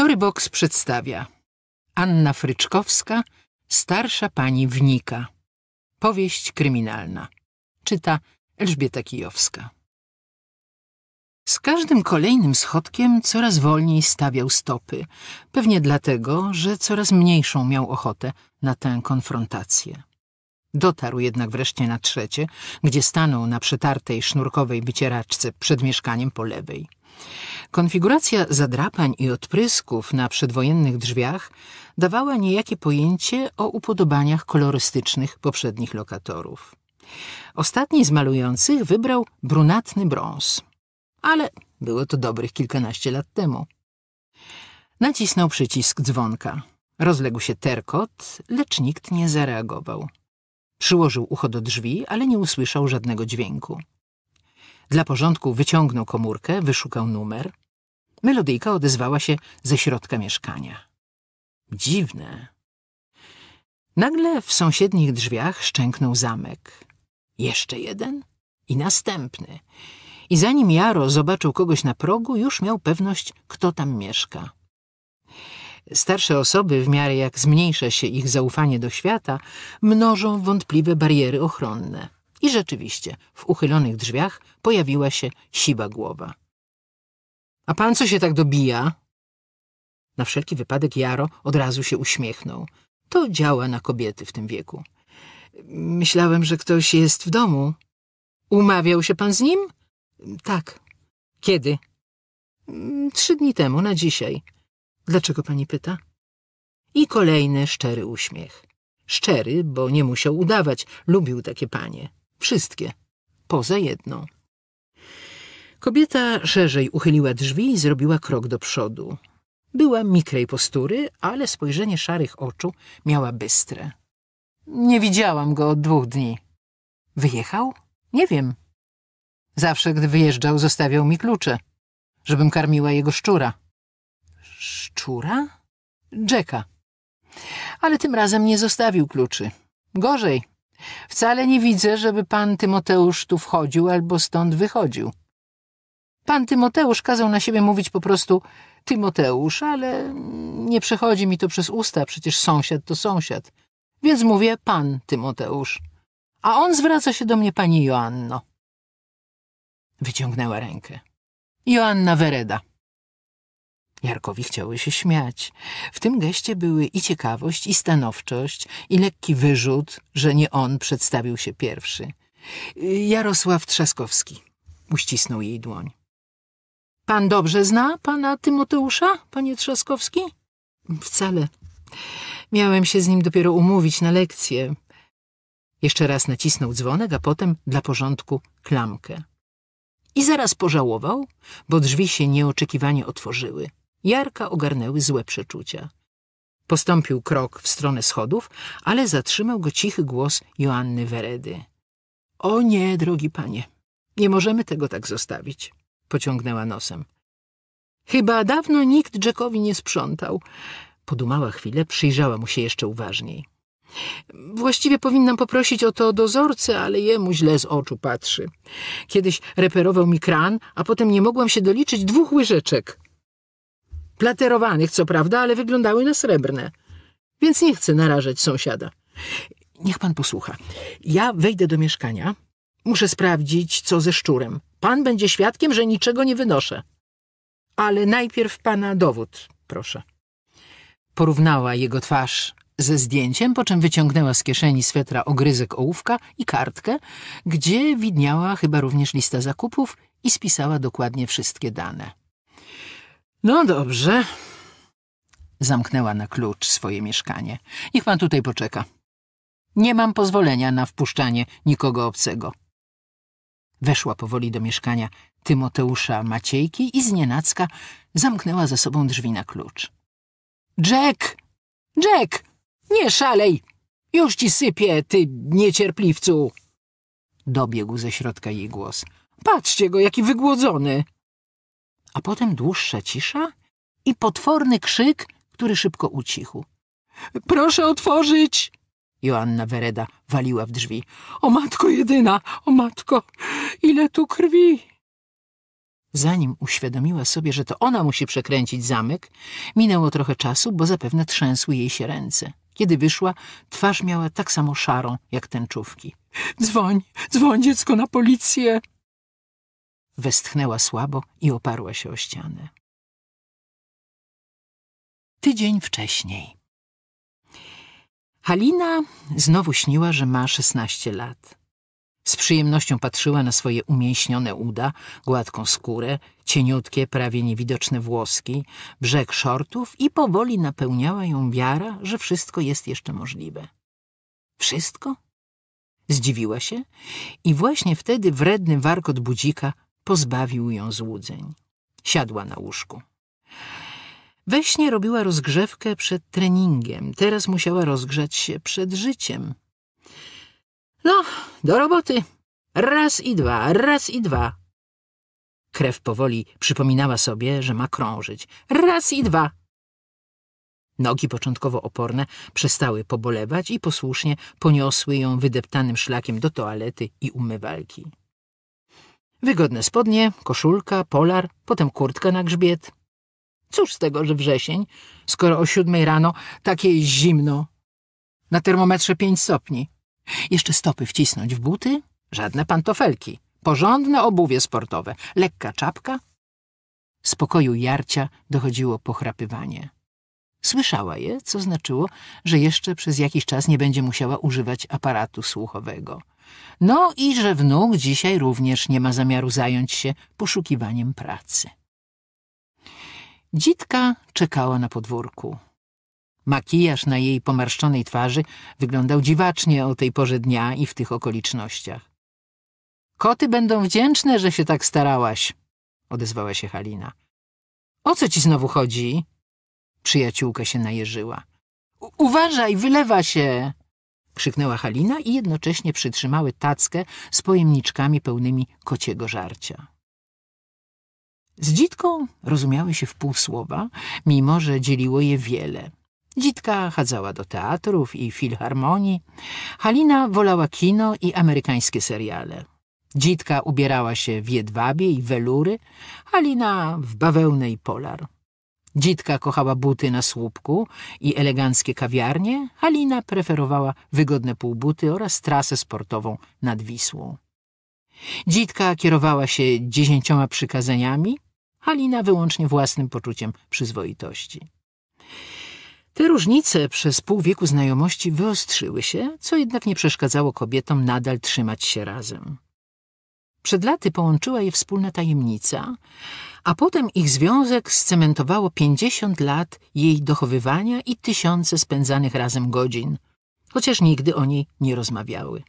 Storybox przedstawia Anna Fryczkowska, starsza pani wnika. Powieść kryminalna. Czyta Elżbieta Kijowska. Z każdym kolejnym schodkiem coraz wolniej stawiał stopy, pewnie dlatego, że coraz mniejszą miał ochotę na tę konfrontację. Dotarł jednak wreszcie na trzecie, gdzie stanął na przetartej sznurkowej wycieraczce przed mieszkaniem po lewej. Konfiguracja zadrapań i odprysków na przedwojennych drzwiach dawała niejakie pojęcie o upodobaniach kolorystycznych poprzednich lokatorów. Ostatni z malujących wybrał brunatny brąz, ale było to dobrych kilkanaście lat temu. Nacisnął przycisk dzwonka. Rozległ się terkot, lecz nikt nie zareagował. Przyłożył ucho do drzwi, ale nie usłyszał żadnego dźwięku. Dla porządku wyciągnął komórkę, wyszukał numer. Melodyjka odezwała się ze środka mieszkania. Dziwne. Nagle w sąsiednich drzwiach szczęknął zamek. Jeszcze jeden i następny. I zanim Jaro zobaczył kogoś na progu, już miał pewność, kto tam mieszka. Starsze osoby, w miarę jak zmniejsza się ich zaufanie do świata, mnożą wątpliwe bariery ochronne. I rzeczywiście, w uchylonych drzwiach pojawiła się siba głowa. A pan co się tak dobija? Na wszelki wypadek Jaro od razu się uśmiechnął. To działa na kobiety w tym wieku. Myślałem, że ktoś jest w domu. Umawiał się pan z nim? Tak. Kiedy? Mm, trzy dni temu, na dzisiaj. Dlaczego pani pyta? I kolejny szczery uśmiech. Szczery, bo nie musiał udawać, lubił takie panie. Wszystkie. Poza jedną. Kobieta szerzej uchyliła drzwi i zrobiła krok do przodu. Była mikrej postury, ale spojrzenie szarych oczu miała bystre. Nie widziałam go od dwóch dni. Wyjechał? Nie wiem. Zawsze, gdy wyjeżdżał, zostawiał mi klucze, żebym karmiła jego szczura. Szczura? Jacka. Ale tym razem nie zostawił kluczy. Gorzej, Wcale nie widzę, żeby pan Tymoteusz tu wchodził albo stąd wychodził. Pan Tymoteusz kazał na siebie mówić po prostu Tymoteusz, ale nie przechodzi mi to przez usta, przecież sąsiad to sąsiad. Więc mówię pan Tymoteusz. A on zwraca się do mnie pani Joanno. Wyciągnęła rękę. Joanna Wereda. Jarkowi chciały się śmiać. W tym geście były i ciekawość, i stanowczość, i lekki wyrzut, że nie on przedstawił się pierwszy. Jarosław Trzaskowski uścisnął jej dłoń. Pan dobrze zna pana Tymoteusza, panie Trzaskowski? Wcale. Miałem się z nim dopiero umówić na lekcję. Jeszcze raz nacisnął dzwonek, a potem dla porządku klamkę. I zaraz pożałował, bo drzwi się nieoczekiwanie otworzyły. Jarka ogarnęły złe przeczucia. Postąpił krok w stronę schodów, ale zatrzymał go cichy głos Joanny Weredy. — O nie, drogi panie, nie możemy tego tak zostawić — pociągnęła nosem. — Chyba dawno nikt Jackowi nie sprzątał. Podumała chwilę, przyjrzała mu się jeszcze uważniej. Właściwie powinnam poprosić o to dozorcę, ale jemu źle z oczu patrzy. Kiedyś reperował mi kran, a potem nie mogłam się doliczyć dwóch łyżeczek. Platerowanych, co prawda, ale wyglądały na srebrne. Więc nie chcę narażać sąsiada. Niech pan posłucha. Ja wejdę do mieszkania. Muszę sprawdzić, co ze szczurem. Pan będzie świadkiem, że niczego nie wynoszę. Ale najpierw pana dowód, proszę. Porównała jego twarz ze zdjęciem, po czym wyciągnęła z kieszeni swetra ogryzek ołówka i kartkę, gdzie widniała chyba również lista zakupów i spisała dokładnie wszystkie dane. No dobrze. Zamknęła na klucz swoje mieszkanie. Niech pan tutaj poczeka. Nie mam pozwolenia na wpuszczanie nikogo obcego. Weszła powoli do mieszkania Tymoteusza Maciejki i znienacka zamknęła za sobą drzwi na klucz. Jack! Jack! Nie szalej! Już ci sypię, ty niecierpliwcu! Dobiegł ze środka jej głos. Patrzcie go, jaki wygłodzony! a potem dłuższa cisza i potworny krzyk, który szybko ucichł. Proszę otworzyć! Joanna Wereda waliła w drzwi. O matko jedyna, o matko, ile tu krwi! Zanim uświadomiła sobie, że to ona musi przekręcić zamek, minęło trochę czasu, bo zapewne trzęsły jej się ręce. Kiedy wyszła, twarz miała tak samo szarą jak tęczówki. Dzwoń, dzwoń dziecko na policję! Westchnęła słabo i oparła się o ścianę. Tydzień wcześniej. Halina znowu śniła, że ma 16 lat. Z przyjemnością patrzyła na swoje umięśnione uda, gładką skórę, cieniutkie, prawie niewidoczne włoski, brzeg szortów i powoli napełniała ją wiara, że wszystko jest jeszcze możliwe. Wszystko? Zdziwiła się i właśnie wtedy wredny warkot budzika Pozbawił ją złudzeń. Siadła na łóżku. We śnie robiła rozgrzewkę przed treningiem. Teraz musiała rozgrzać się przed życiem. No, do roboty. Raz i dwa, raz i dwa. Krew powoli przypominała sobie, że ma krążyć. Raz i dwa. Nogi początkowo oporne przestały pobolewać i posłusznie poniosły ją wydeptanym szlakiem do toalety i umywalki. Wygodne spodnie, koszulka, polar, potem kurtka na grzbiet. Cóż z tego, że wrzesień, skoro o siódmej rano takie zimno. Na termometrze pięć stopni. Jeszcze stopy wcisnąć w buty? Żadne pantofelki. Porządne obuwie sportowe. Lekka czapka? Z pokoju Jarcia dochodziło pochrapywanie. Słyszała je, co znaczyło, że jeszcze przez jakiś czas nie będzie musiała używać aparatu słuchowego. No i że wnuk dzisiaj również nie ma zamiaru zająć się poszukiwaniem pracy. Dzitka czekała na podwórku. Makijaż na jej pomarszczonej twarzy wyglądał dziwacznie o tej porze dnia i w tych okolicznościach. Koty będą wdzięczne, że się tak starałaś, odezwała się Halina. O co ci znowu chodzi? Przyjaciółka się najeżyła. Uważaj, wylewa się! krzyknęła Halina i jednocześnie przytrzymały tackę z pojemniczkami pełnymi kociego żarcia. Z dzitką rozumiały się w pół słowa, mimo że dzieliło je wiele. Dzitka chadzała do teatrów i filharmonii, Halina wolała kino i amerykańskie seriale. Dzitka ubierała się w jedwabie i welury, Halina w bawełnę i polar. Dzitka kochała buty na słupku i eleganckie kawiarnie, Halina preferowała wygodne półbuty oraz trasę sportową nad Wisłą. Dzitka kierowała się dziesięcioma przykazaniami, Halina wyłącznie własnym poczuciem przyzwoitości. Te różnice przez pół wieku znajomości wyostrzyły się, co jednak nie przeszkadzało kobietom nadal trzymać się razem. Przed laty połączyła je wspólna tajemnica, a potem ich związek scementowało 50 lat jej dochowywania i tysiące spędzanych razem godzin, chociaż nigdy o niej nie rozmawiały.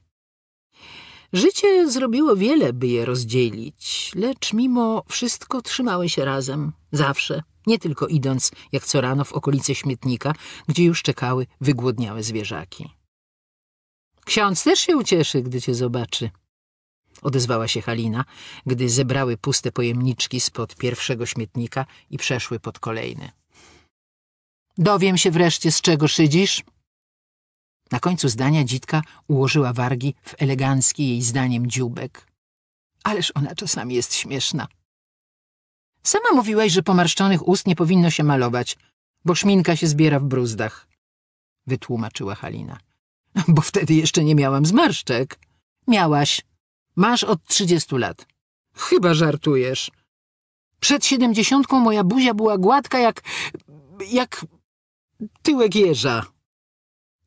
Życie zrobiło wiele, by je rozdzielić, lecz mimo wszystko trzymały się razem, zawsze, nie tylko idąc jak co rano w okolice śmietnika, gdzie już czekały wygłodniałe zwierzaki. Ksiądz też się ucieszy, gdy cię zobaczy, odezwała się Halina, gdy zebrały puste pojemniczki spod pierwszego śmietnika i przeszły pod kolejny. Dowiem się wreszcie, z czego szydzisz. Na końcu zdania dzitka ułożyła wargi w elegancki jej zdaniem dziubek. Ależ ona czasami jest śmieszna. Sama mówiłaś, że pomarszczonych ust nie powinno się malować, bo szminka się zbiera w bruzdach, wytłumaczyła Halina. Bo wtedy jeszcze nie miałam zmarszczek. Miałaś, Masz od trzydziestu lat. Chyba żartujesz. Przed siedemdziesiątką moja buzia była gładka jak... jak... tyłek jeża.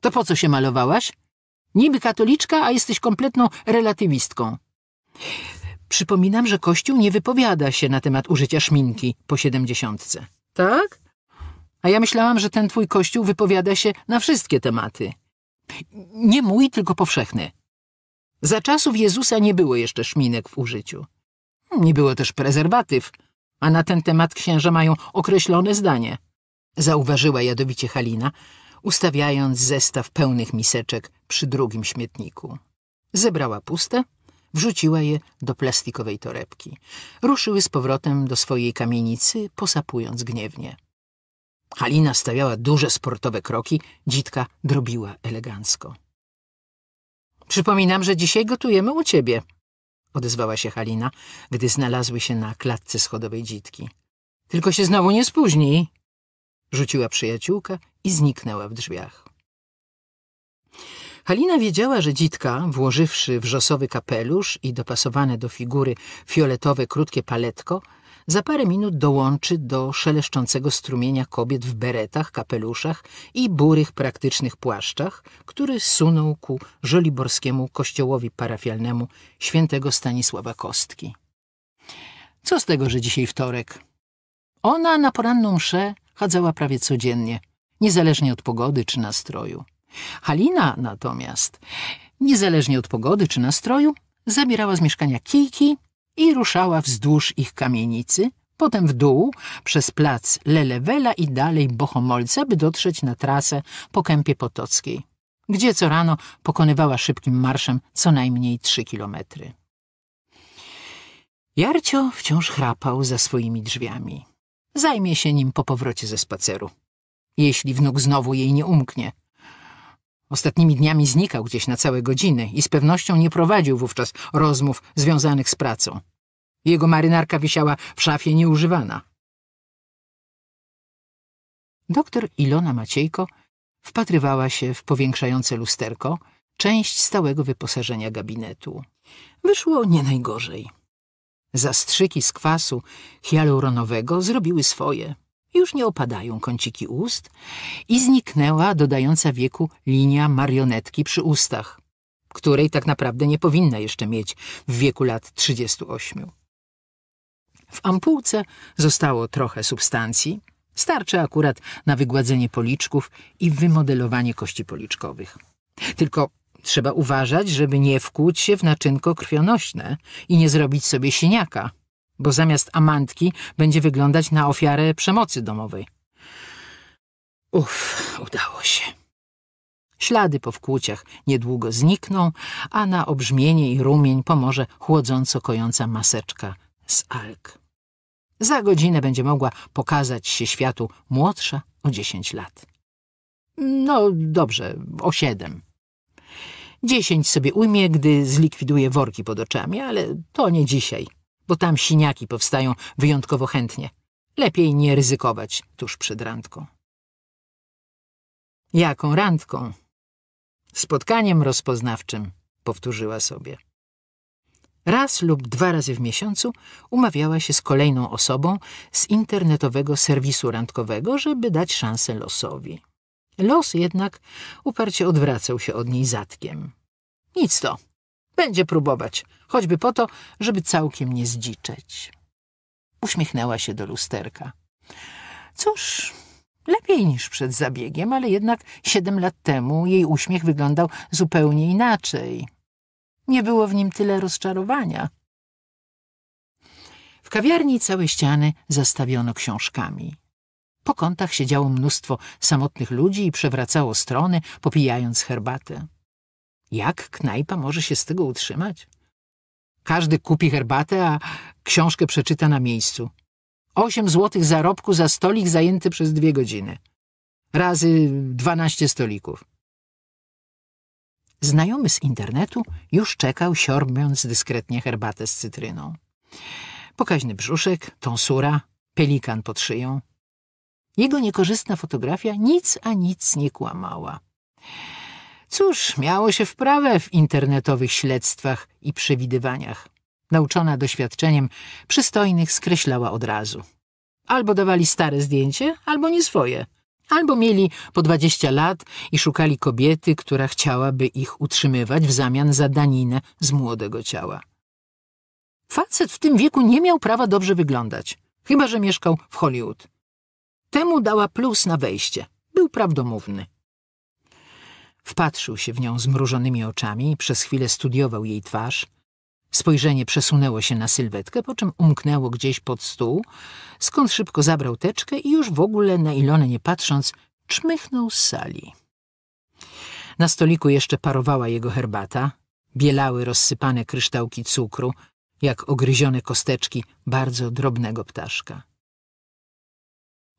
To po co się malowałaś? Niby katoliczka, a jesteś kompletną relatywistką. Przypominam, że Kościół nie wypowiada się na temat użycia szminki po siedemdziesiątce. Tak? A ja myślałam, że ten twój Kościół wypowiada się na wszystkie tematy. Nie mój, tylko powszechny. Za czasów Jezusa nie było jeszcze szminek w użyciu. Nie było też prezerwatyw, a na ten temat księża mają określone zdanie, zauważyła jadowicie Halina, ustawiając zestaw pełnych miseczek przy drugim śmietniku. Zebrała puste, wrzuciła je do plastikowej torebki. Ruszyły z powrotem do swojej kamienicy, posapując gniewnie. Halina stawiała duże sportowe kroki, dzitka drobiła elegancko. Przypominam, że dzisiaj gotujemy u ciebie, odezwała się Halina, gdy znalazły się na klatce schodowej dzitki. Tylko się znowu nie spóźnij, rzuciła przyjaciółka i zniknęła w drzwiach. Halina wiedziała, że dzitka, włożywszy wrzosowy kapelusz i dopasowane do figury fioletowe krótkie paletko, za parę minut dołączy do szeleszczącego strumienia kobiet w beretach, kapeluszach i burych praktycznych płaszczach, który sunął ku żoliborskiemu kościołowi parafialnemu świętego Stanisława Kostki. Co z tego, że dzisiaj wtorek? Ona na poranną mszę chadzała prawie codziennie, niezależnie od pogody czy nastroju. Halina natomiast, niezależnie od pogody czy nastroju, zabierała z mieszkania kijki i ruszała wzdłuż ich kamienicy, potem w dół, przez plac Lelewela i dalej Bohomolce, by dotrzeć na trasę po Kępie Potockiej, gdzie co rano pokonywała szybkim marszem co najmniej trzy kilometry. Jarcio wciąż chrapał za swoimi drzwiami. Zajmie się nim po powrocie ze spaceru. Jeśli wnuk znowu jej nie umknie – Ostatnimi dniami znikał gdzieś na całe godziny i z pewnością nie prowadził wówczas rozmów związanych z pracą. Jego marynarka wisiała w szafie nieużywana. Doktor Ilona Maciejko wpatrywała się w powiększające lusterko, część stałego wyposażenia gabinetu. Wyszło nie najgorzej. Zastrzyki z kwasu hialuronowego zrobiły swoje. Już nie opadają kąciki ust i zniknęła dodająca wieku linia marionetki przy ustach, której tak naprawdę nie powinna jeszcze mieć w wieku lat 38. W ampułce zostało trochę substancji, starczy akurat na wygładzenie policzków i wymodelowanie kości policzkowych. Tylko trzeba uważać, żeby nie wkłuć się w naczynko krwionośne i nie zrobić sobie siniaka – bo zamiast amantki będzie wyglądać na ofiarę przemocy domowej. Uff, udało się. Ślady po wkłuciach niedługo znikną, a na obrzmienie i rumień pomoże chłodząco kojąca maseczka z alk. Za godzinę będzie mogła pokazać się światu młodsza o dziesięć lat. No dobrze, o siedem. Dziesięć sobie ujmie, gdy zlikwiduje worki pod oczami, ale to nie dzisiaj bo tam siniaki powstają wyjątkowo chętnie. Lepiej nie ryzykować tuż przed randką. Jaką randką? Spotkaniem rozpoznawczym, powtórzyła sobie. Raz lub dwa razy w miesiącu umawiała się z kolejną osobą z internetowego serwisu randkowego, żeby dać szansę losowi. Los jednak uparcie odwracał się od niej zatkiem. Nic to, będzie próbować, choćby po to, żeby całkiem nie zdziczeć. Uśmiechnęła się do lusterka. Cóż, lepiej niż przed zabiegiem, ale jednak siedem lat temu jej uśmiech wyglądał zupełnie inaczej. Nie było w nim tyle rozczarowania. W kawiarni całe ściany zastawiono książkami. Po kątach siedziało mnóstwo samotnych ludzi i przewracało strony, popijając herbatę. Jak knajpa może się z tego utrzymać? Każdy kupi herbatę, a książkę przeczyta na miejscu. Osiem złotych zarobku za stolik zajęty przez dwie godziny. Razy dwanaście stolików. Znajomy z internetu już czekał, siorbiąc dyskretnie herbatę z cytryną. Pokaźny brzuszek, tonsura, pelikan pod szyją. Jego niekorzystna fotografia nic a nic nie kłamała. Cóż, miało się wprawę w internetowych śledztwach i przewidywaniach. Nauczona doświadczeniem, przystojnych skreślała od razu. Albo dawali stare zdjęcie, albo nie swoje. Albo mieli po dwadzieścia lat i szukali kobiety, która chciałaby ich utrzymywać w zamian za daninę z młodego ciała. Facet w tym wieku nie miał prawa dobrze wyglądać, chyba że mieszkał w Hollywood. Temu dała plus na wejście. Był prawdomówny. Wpatrzył się w nią zmrużonymi oczami, przez chwilę studiował jej twarz. Spojrzenie przesunęło się na sylwetkę, po czym umknęło gdzieś pod stół, skąd szybko zabrał teczkę i już w ogóle na Ilonę nie patrząc, czmychnął z sali. Na stoliku jeszcze parowała jego herbata, bielały rozsypane kryształki cukru, jak ogryzione kosteczki bardzo drobnego ptaszka.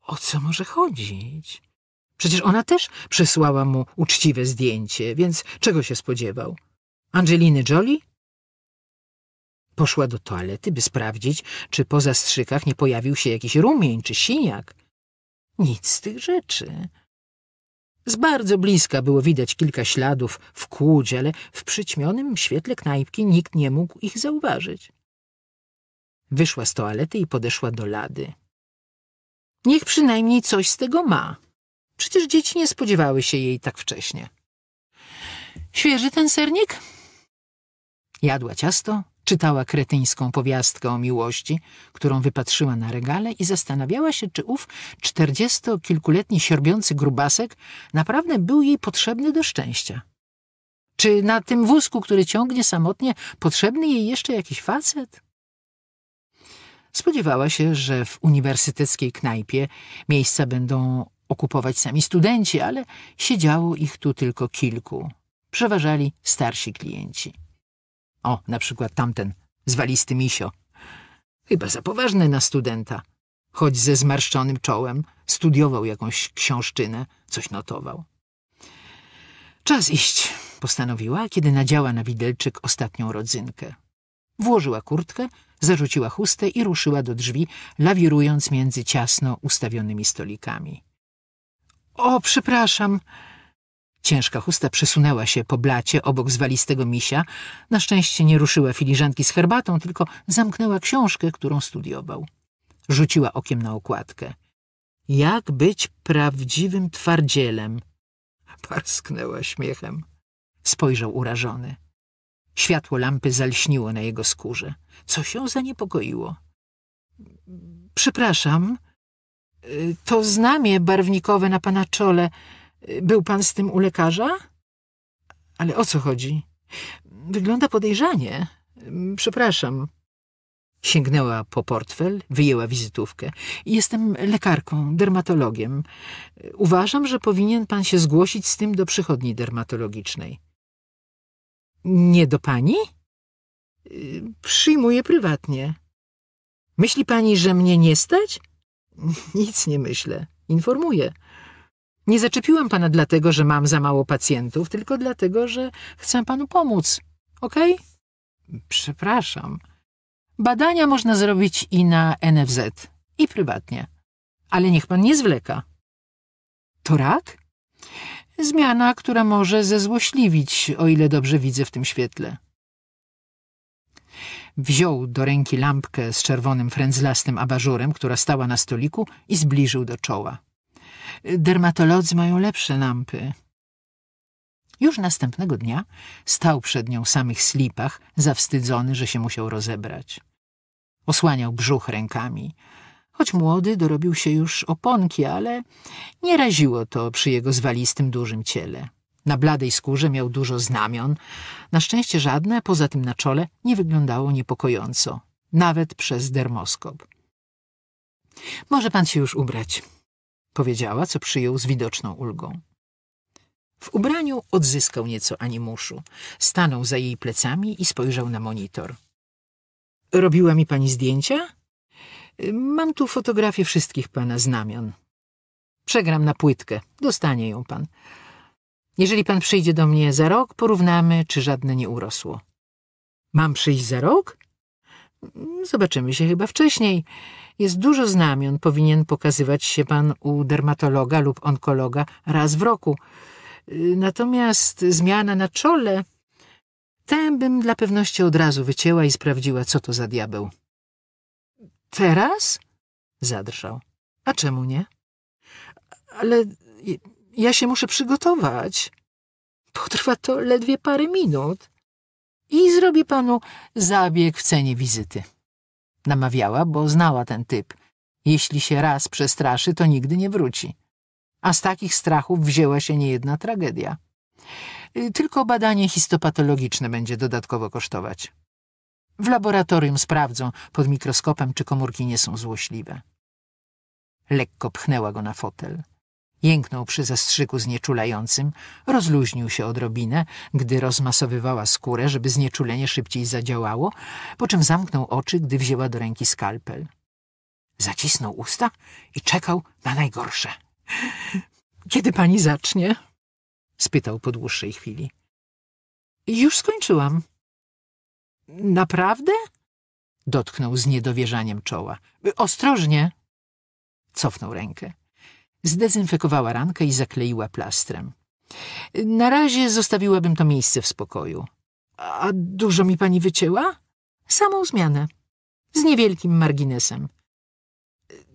O co może chodzić? Przecież ona też przysłała mu uczciwe zdjęcie, więc czego się spodziewał? Angeliny Jolie? Poszła do toalety, by sprawdzić, czy po zastrzykach nie pojawił się jakiś rumień czy siniak. Nic z tych rzeczy. Z bardzo bliska było widać kilka śladów w kłódzie, ale w przyćmionym świetle knajpki nikt nie mógł ich zauważyć. Wyszła z toalety i podeszła do lady. Niech przynajmniej coś z tego ma, Przecież dzieci nie spodziewały się jej tak wcześnie. Świeży ten sernik? Jadła ciasto, czytała kretyńską powiastkę o miłości, którą wypatrzyła na regale i zastanawiała się, czy ów czterdziestokilkuletni sierbiący grubasek naprawdę był jej potrzebny do szczęścia. Czy na tym wózku, który ciągnie samotnie, potrzebny jej jeszcze jakiś facet? Spodziewała się, że w uniwersyteckiej knajpie miejsca będą okupować sami studenci, ale siedziało ich tu tylko kilku. Przeważali starsi klienci. O, na przykład tamten, zwalisty misio. Chyba za poważny na studenta. Choć ze zmarszczonym czołem studiował jakąś książczynę, coś notował. Czas iść, postanowiła, kiedy nadziała na widelczyk ostatnią rodzynkę. Włożyła kurtkę, zarzuciła chustę i ruszyła do drzwi, lawirując między ciasno ustawionymi stolikami. O, przepraszam. Ciężka chusta przesunęła się po blacie obok zwalistego misia. Na szczęście nie ruszyła filiżanki z herbatą, tylko zamknęła książkę, którą studiował. Rzuciła okiem na okładkę. Jak być prawdziwym twardzielem? Parsknęła śmiechem. Spojrzał urażony. Światło lampy zalśniło na jego skórze. Co się zaniepokoiło? Przepraszam, to znamie barwnikowe na pana czole. Był pan z tym u lekarza? Ale o co chodzi? Wygląda podejrzanie. Przepraszam. Sięgnęła po portfel, wyjęła wizytówkę. Jestem lekarką, dermatologiem. Uważam, że powinien pan się zgłosić z tym do przychodni dermatologicznej. Nie do pani? Przyjmuję prywatnie. Myśli pani, że mnie nie stać? Nic nie myślę. Informuję. Nie zaczepiłem pana dlatego, że mam za mało pacjentów, tylko dlatego, że chcę panu pomóc. Okej? Okay? Przepraszam. Badania można zrobić i na NFZ, i prywatnie. Ale niech pan nie zwleka. To rak? Zmiana, która może zezłośliwić, o ile dobrze widzę w tym świetle wziął do ręki lampkę z czerwonym frędzlastym abażurem, która stała na stoliku i zbliżył do czoła. Dermatolodzy mają lepsze lampy. Już następnego dnia stał przed nią w samych slipach, zawstydzony, że się musiał rozebrać. Osłaniał brzuch rękami. Choć młody, dorobił się już oponki, ale nie raziło to przy jego zwalistym dużym ciele. Na bladej skórze miał dużo znamion. Na szczęście żadne, poza tym na czole, nie wyglądało niepokojąco. Nawet przez dermoskop. Może pan się już ubrać, powiedziała, co przyjął z widoczną ulgą. W ubraniu odzyskał nieco animuszu. Stanął za jej plecami i spojrzał na monitor. Robiła mi pani zdjęcia? Mam tu fotografię wszystkich pana znamion. Przegram na płytkę. Dostanie ją pan. Jeżeli pan przyjdzie do mnie za rok, porównamy, czy żadne nie urosło. Mam przyjść za rok? Zobaczymy się chyba wcześniej. Jest dużo znamion. Powinien pokazywać się pan u dermatologa lub onkologa raz w roku. Natomiast zmiana na czole... Tę bym dla pewności od razu wycięła i sprawdziła, co to za diabeł. Teraz? Zadrżał. A czemu nie? Ale ja się muszę przygotować. Potrwa to ledwie parę minut. I zrobię panu zabieg w cenie wizyty. Namawiała, bo znała ten typ. Jeśli się raz przestraszy, to nigdy nie wróci. A z takich strachów wzięła się niejedna tragedia. Y, tylko badanie histopatologiczne będzie dodatkowo kosztować. W laboratorium sprawdzą pod mikroskopem, czy komórki nie są złośliwe. Lekko pchnęła go na fotel. Jęknął przy zastrzyku znieczulającym, rozluźnił się odrobinę, gdy rozmasowywała skórę, żeby znieczulenie szybciej zadziałało, po czym zamknął oczy, gdy wzięła do ręki skalpel. Zacisnął usta i czekał na najgorsze. — Kiedy pani zacznie? — spytał po dłuższej chwili. — Już skończyłam. — Naprawdę? — dotknął z niedowierzaniem czoła. — Ostrożnie! — cofnął rękę. Zdezynfekowała rankę i zakleiła plastrem. Na razie zostawiłabym to miejsce w spokoju. A dużo mi pani wycięła? Samą zmianę. Z niewielkim marginesem.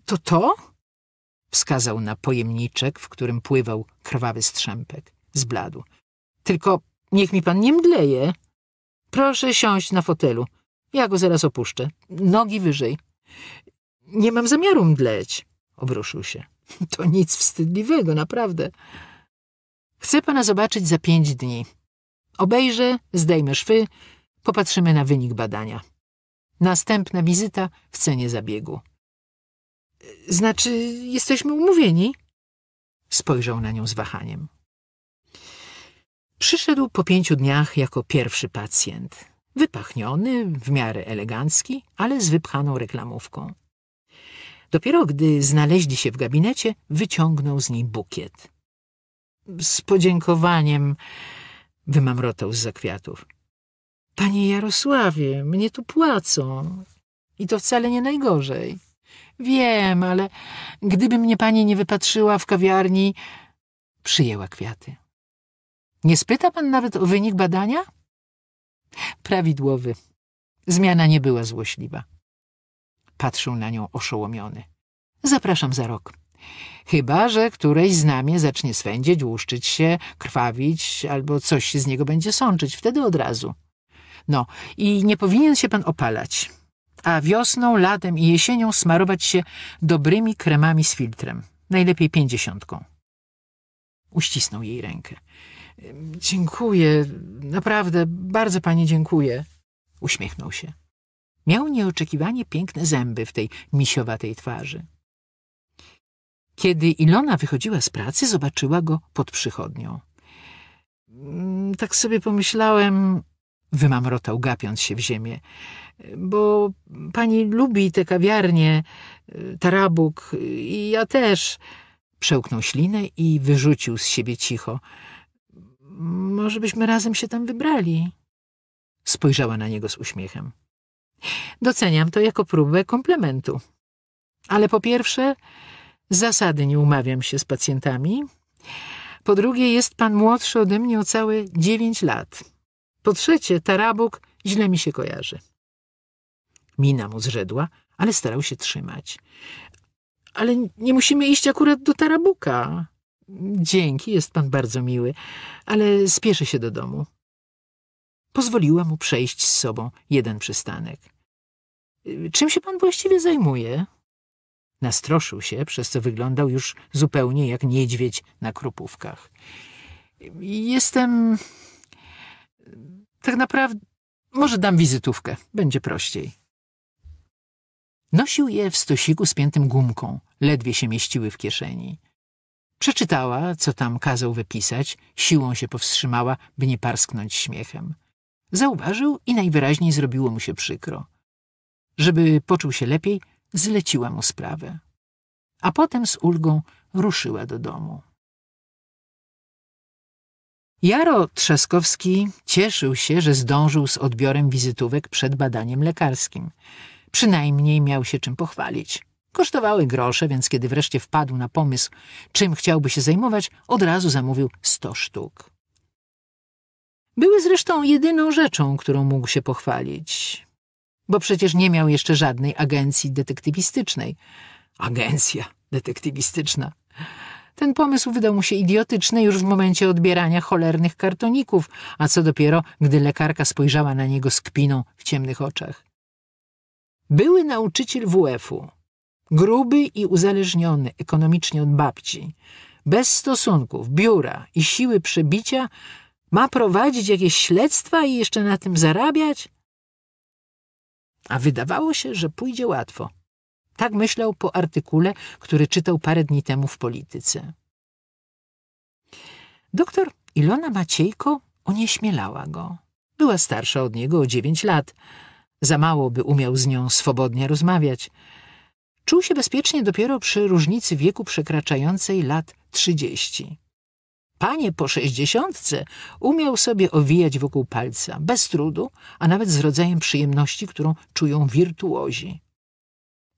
To to? Wskazał na pojemniczek, w którym pływał krwawy strzępek. Zbladł. Tylko niech mi pan nie mdleje. Proszę siąść na fotelu. Ja go zaraz opuszczę. Nogi wyżej. Nie mam zamiaru mdleć. Obruszył się. To nic wstydliwego, naprawdę. Chcę pana zobaczyć za pięć dni. Obejrzę, zdejmę szwy, popatrzymy na wynik badania. Następna wizyta w cenie zabiegu. Znaczy, jesteśmy umówieni? Spojrzał na nią z wahaniem. Przyszedł po pięciu dniach jako pierwszy pacjent. Wypachniony, w miarę elegancki, ale z wypchaną reklamówką. Dopiero gdy znaleźli się w gabinecie, wyciągnął z niej bukiet. Z podziękowaniem wymamrotał z zakwiatów. Panie Jarosławie, mnie tu płacą. I to wcale nie najgorzej. Wiem, ale gdyby mnie pani nie wypatrzyła w kawiarni, przyjęła kwiaty. Nie spyta pan nawet o wynik badania? Prawidłowy. Zmiana nie była złośliwa. Patrzył na nią oszołomiony. Zapraszam za rok. Chyba, że któreś nami zacznie swędzieć, łuszczyć się, krwawić albo coś się z niego będzie sączyć. Wtedy od razu. No i nie powinien się pan opalać. A wiosną, latem i jesienią smarować się dobrymi kremami z filtrem. Najlepiej pięćdziesiątką. Uścisnął jej rękę. Dziękuję, naprawdę, bardzo pani dziękuję. Uśmiechnął się. Miał nieoczekiwanie piękne zęby w tej misiowatej twarzy. Kiedy Ilona wychodziła z pracy, zobaczyła go pod przychodnią. Mm, tak sobie pomyślałem, wymamrotał, gapiąc się w ziemię, bo pani lubi te kawiarnie, e, tarabuk e, i ja też. Przełknął ślinę i wyrzucił z siebie cicho. Może byśmy razem się tam wybrali? Spojrzała na niego z uśmiechem. Doceniam to jako próbę komplementu. Ale po pierwsze, zasady nie umawiam się z pacjentami. Po drugie, jest pan młodszy ode mnie o całe 9 lat. Po trzecie, tarabuk źle mi się kojarzy. Mina mu zrzedła, ale starał się trzymać. Ale nie musimy iść akurat do tarabuka. Dzięki, jest pan bardzo miły, ale spieszę się do domu. Pozwoliła mu przejść z sobą jeden przystanek. Y, czym się pan właściwie zajmuje? Nastroszył się, przez co wyglądał już zupełnie jak niedźwiedź na krupówkach. Jestem. Tak naprawdę. Może dam wizytówkę, będzie prościej. Nosił je w stosiku z piętym gumką, ledwie się mieściły w kieszeni. Przeczytała, co tam kazał wypisać, siłą się powstrzymała, by nie parsknąć śmiechem. Zauważył i najwyraźniej zrobiło mu się przykro. Żeby poczuł się lepiej, zleciła mu sprawę. A potem z ulgą ruszyła do domu. Jaro Trzaskowski cieszył się, że zdążył z odbiorem wizytówek przed badaniem lekarskim. Przynajmniej miał się czym pochwalić. Kosztowały grosze, więc kiedy wreszcie wpadł na pomysł, czym chciałby się zajmować, od razu zamówił sto sztuk. Były zresztą jedyną rzeczą, którą mógł się pochwalić bo przecież nie miał jeszcze żadnej agencji detektywistycznej. Agencja detektywistyczna. Ten pomysł wydał mu się idiotyczny już w momencie odbierania cholernych kartoników, a co dopiero, gdy lekarka spojrzała na niego z kpiną w ciemnych oczach. Były nauczyciel WF-u, gruby i uzależniony ekonomicznie od babci, bez stosunków, biura i siły przebicia, ma prowadzić jakieś śledztwa i jeszcze na tym zarabiać? a wydawało się, że pójdzie łatwo. Tak myślał po artykule, który czytał parę dni temu w polityce. Doktor Ilona Maciejko onieśmielała go. Była starsza od niego o dziewięć lat. Za mało by umiał z nią swobodnie rozmawiać. Czuł się bezpiecznie dopiero przy różnicy wieku przekraczającej lat trzydzieści. Panie po sześćdziesiątce umiał sobie owijać wokół palca, bez trudu, a nawet z rodzajem przyjemności, którą czują wirtuozi.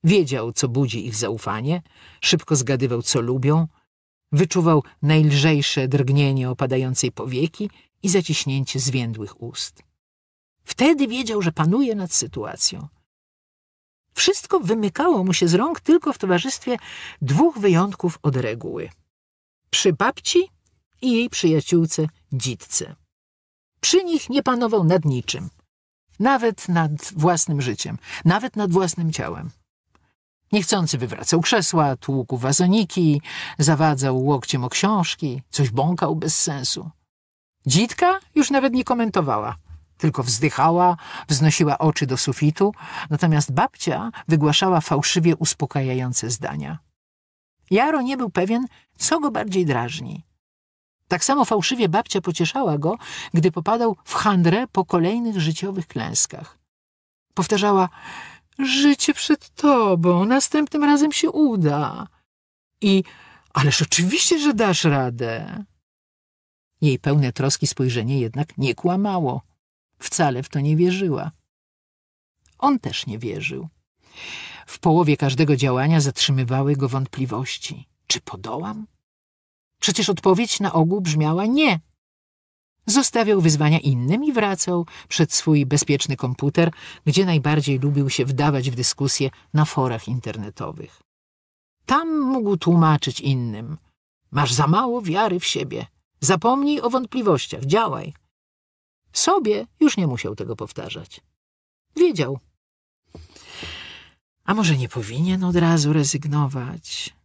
Wiedział, co budzi ich zaufanie, szybko zgadywał, co lubią, wyczuwał najlżejsze drgnienie opadającej powieki i zaciśnięcie zwiędłych ust. Wtedy wiedział, że panuje nad sytuacją. Wszystko wymykało mu się z rąk tylko w towarzystwie dwóch wyjątków od reguły. Przy babci i jej przyjaciółce dzitce. Przy nich nie panował nad niczym, nawet nad własnym życiem, nawet nad własnym ciałem. Niechcący wywracał krzesła, tłukł wazoniki, zawadzał łokciem o książki, coś bąkał bez sensu. Dzitka już nawet nie komentowała, tylko wzdychała, wznosiła oczy do sufitu, natomiast babcia wygłaszała fałszywie uspokajające zdania. Jaro nie był pewien, co go bardziej drażni. Tak samo fałszywie babcia pocieszała go, gdy popadał w handrę po kolejnych życiowych klęskach. Powtarzała – życie przed tobą, następnym razem się uda. I – ależ oczywiście, że dasz radę. Jej pełne troski spojrzenie jednak nie kłamało. Wcale w to nie wierzyła. On też nie wierzył. W połowie każdego działania zatrzymywały go wątpliwości. Czy podołam? Przecież odpowiedź na ogół brzmiała nie. Zostawiał wyzwania innym i wracał przed swój bezpieczny komputer, gdzie najbardziej lubił się wdawać w dyskusje na forach internetowych. Tam mógł tłumaczyć innym. Masz za mało wiary w siebie. Zapomnij o wątpliwościach, działaj. Sobie już nie musiał tego powtarzać. Wiedział. A może nie powinien od razu rezygnować?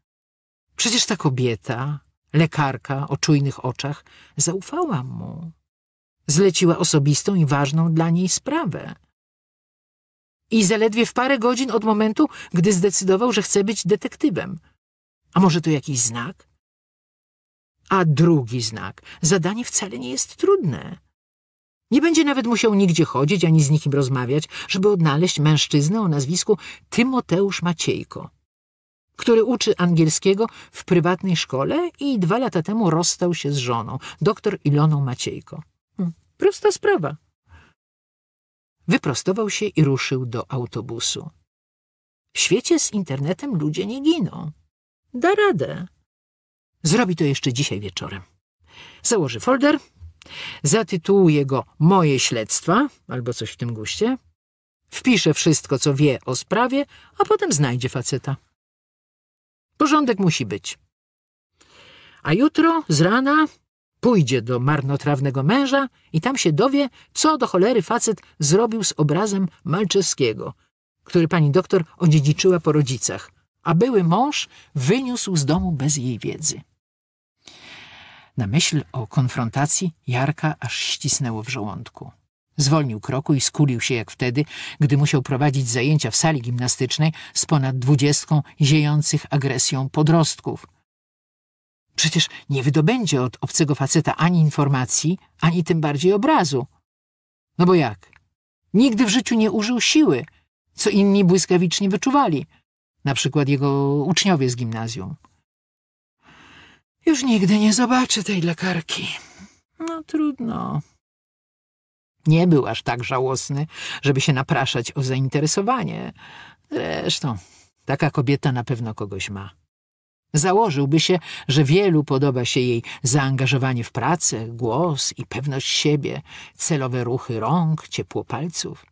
Przecież ta kobieta, Lekarka o czujnych oczach zaufała mu. Zleciła osobistą i ważną dla niej sprawę. I zaledwie w parę godzin od momentu, gdy zdecydował, że chce być detektywem. A może to jakiś znak? A drugi znak. Zadanie wcale nie jest trudne. Nie będzie nawet musiał nigdzie chodzić ani z nikim rozmawiać, żeby odnaleźć mężczyznę o nazwisku Tymoteusz Maciejko który uczy angielskiego w prywatnej szkole i dwa lata temu rozstał się z żoną, doktor Iloną Maciejko. Hmm, prosta sprawa. Wyprostował się i ruszył do autobusu. W świecie z internetem ludzie nie giną. Da radę. Zrobi to jeszcze dzisiaj wieczorem. Założy folder, zatytułuje go Moje śledztwa albo coś w tym guście, wpisze wszystko, co wie o sprawie, a potem znajdzie faceta. Porządek musi być. A jutro z rana pójdzie do marnotrawnego męża i tam się dowie, co do cholery facet zrobił z obrazem Malczewskiego, który pani doktor odziedziczyła po rodzicach, a były mąż wyniósł z domu bez jej wiedzy. Na myśl o konfrontacji Jarka aż ścisnęło w żołądku. Zwolnił kroku i skulił się jak wtedy, gdy musiał prowadzić zajęcia w sali gimnastycznej z ponad dwudziestką ziejących agresją podrostków. Przecież nie wydobędzie od obcego faceta ani informacji, ani tym bardziej obrazu. No bo jak? Nigdy w życiu nie użył siły, co inni błyskawicznie wyczuwali, na przykład jego uczniowie z gimnazjum. Już nigdy nie zobaczę tej lekarki. No trudno. Nie był aż tak żałosny, żeby się napraszać o zainteresowanie. Zresztą, taka kobieta na pewno kogoś ma. Założyłby się, że wielu podoba się jej zaangażowanie w pracę, głos i pewność siebie, celowe ruchy rąk, ciepło palców.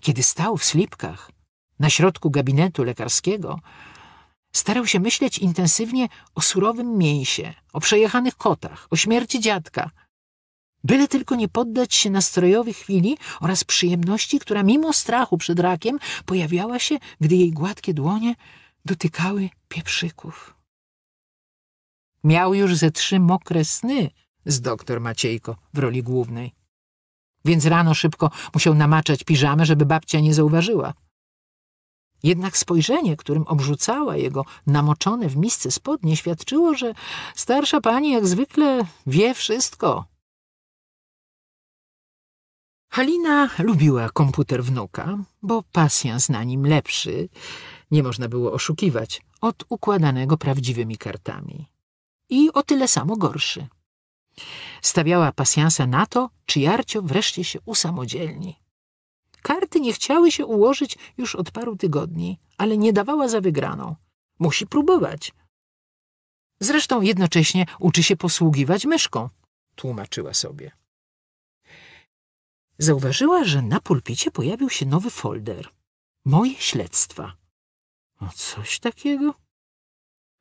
Kiedy stał w slipkach, na środku gabinetu lekarskiego, starał się myśleć intensywnie o surowym mięsie, o przejechanych kotach, o śmierci dziadka – Byle tylko nie poddać się nastrojowi chwili oraz przyjemności, która mimo strachu przed rakiem pojawiała się, gdy jej gładkie dłonie dotykały pieprzyków. Miał już ze trzy mokre sny z doktor Maciejko w roli głównej. Więc rano szybko musiał namaczać piżamę, żeby babcia nie zauważyła. Jednak spojrzenie, którym obrzucała jego namoczone w misce spodnie, świadczyło, że starsza pani jak zwykle wie wszystko Halina lubiła komputer wnuka, bo pasjans na nim lepszy, nie można było oszukiwać, od układanego prawdziwymi kartami. I o tyle samo gorszy. Stawiała pasjansa na to, czy Jarcio wreszcie się usamodzielni. Karty nie chciały się ułożyć już od paru tygodni, ale nie dawała za wygraną. Musi próbować. Zresztą jednocześnie uczy się posługiwać myszką, tłumaczyła sobie. Zauważyła, że na pulpicie pojawił się nowy folder. Moje śledztwa. O coś takiego?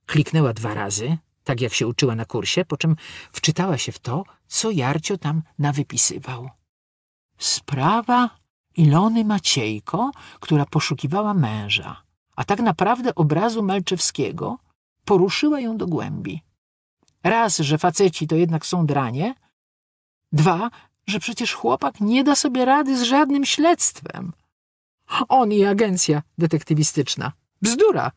Kliknęła dwa razy, tak jak się uczyła na kursie, po czym wczytała się w to, co Jarcio tam nawypisywał. Sprawa Ilony Maciejko, która poszukiwała męża, a tak naprawdę obrazu Malczewskiego, poruszyła ją do głębi. Raz, że faceci to jednak są dranie. Dwa, że przecież chłopak nie da sobie rady z żadnym śledztwem. On i agencja detektywistyczna. Bzdura!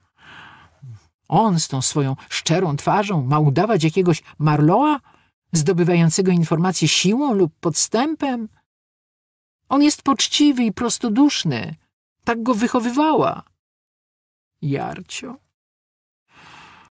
On z tą swoją szczerą twarzą ma udawać jakiegoś Marloa, zdobywającego informacje siłą lub podstępem? On jest poczciwy i prostoduszny. Tak go wychowywała. Jarcio.